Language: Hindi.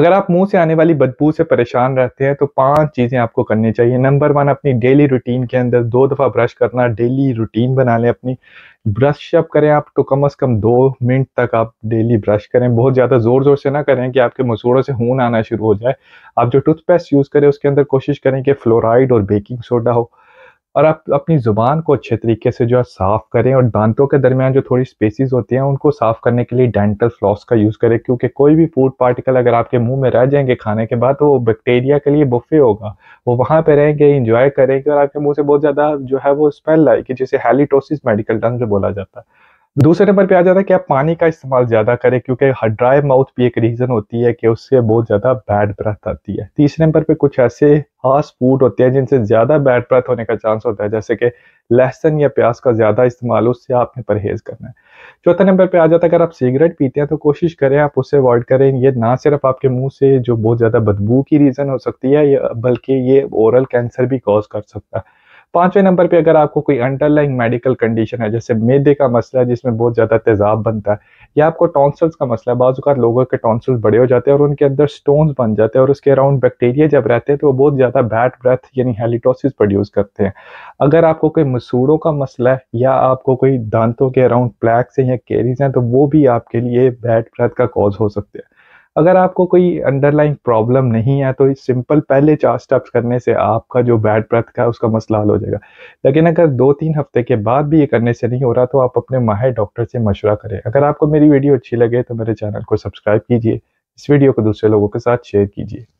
अगर आप मुंह से आने वाली बदबू से परेशान रहते हैं तो पांच चीज़ें आपको करनी चाहिए नंबर वन अपनी डेली रूटीन के अंदर दो दफ़ा ब्रश करना डेली रूटीन बना लें अपनी ब्रश अप करें आप तो कम अज़ कम दो मिनट तक आप डेली ब्रश करें बहुत ज़्यादा ज़ोर ज़ोर से ना करें कि आपके मसूड़ों से खून आना शुरू हो जाए आप जो टूथपेस्ट यूज़ करें उसके अंदर कोशिश करें कि फ्लोराइड और बेकिंग सोडा हो और आप अपनी ज़ुबान को अच्छे तरीके से जो है साफ़ करें और दांतों के दरमियान जो थोड़ी स्पेसिस होती हैं उनको साफ़ करने के लिए डेंटल फ्लॉस का यूज़ करें क्योंकि कोई भी फूड पार्टिकल अगर आपके मुंह में रह जाएंगे खाने के बाद तो वो बैक्टीरिया के लिए बुफे होगा वो वहाँ पर रहेंगे इंजॉय करेंगे और आपके मुँह से बहुत ज़्यादा जो है वो स्मेल आएगी जिसे हेलीटोसिस मेडिकल टर्म जो बोला जाता है दूसरे नंबर पे आ जाता है कि आप पानी का इस्तेमाल ज़्यादा करें क्योंकि ड्राई माउथ भी एक रीज़न होती है कि उससे बहुत ज़्यादा बैड ब्रथ आती है तीसरे नंबर पे कुछ ऐसे खास फूड होते हैं जिनसे ज़्यादा बैड ब्रथ होने का चांस होता है जैसे कि लहसुन या प्याज का ज़्यादा इस्तेमाल उससे आपने परहेज़ करना है चौथे नंबर पर आ जाता है अगर आप सिगरेट पीते हैं तो कोशिश करें आप उससे अवॉइड करें ये ना सिर्फ आपके मुंह से जो बहुत ज़्यादा बदबू की रीज़न हो सकती है बल्कि ये ओरल कैंसर भी कॉज कर सकता है पांचवें नंबर पे अगर आपको कोई अंडरलाइंग मेडिकल कंडीशन है जैसे मेदे का मसला है जिसमें बहुत ज़्यादा तेजाब बनता है या आपको टॉन्सल्स का मसला है बाजूकार लोगों के टॉन्सल्स बड़े हो जाते हैं और उनके अंदर स्टोन्स बन जाते हैं और उसके अराउंड बैक्टीरिया जब रहते हैं तो वो बहुत ज़्यादा बैड ब्रेथ यानी हेलीटोसिस प्रोड्यूस करते हैं अगर आपको कोई मसूड़ों का मसला है या आपको कोई दांतों के अराउंड प्लैक्स हैं या कैरीज हैं तो वो भी आपके लिए बैड ब्रेथ का कॉज हो सकते हैं अगर आपको कोई अंडरलाइन प्रॉब्लम नहीं है तो इस सिंपल पहले चार स्टेप्स करने से आपका जो बैड ब्रेथ का उसका मसला हल हो जाएगा लेकिन अगर दो तीन हफ्ते के बाद भी ये करने से नहीं हो रहा तो आप अपने माहिर डॉक्टर से मशवरा करें अगर आपको मेरी वीडियो अच्छी लगे तो मेरे चैनल को सब्सक्राइब कीजिए इस वीडियो को दूसरे लोगों के साथ शेयर कीजिए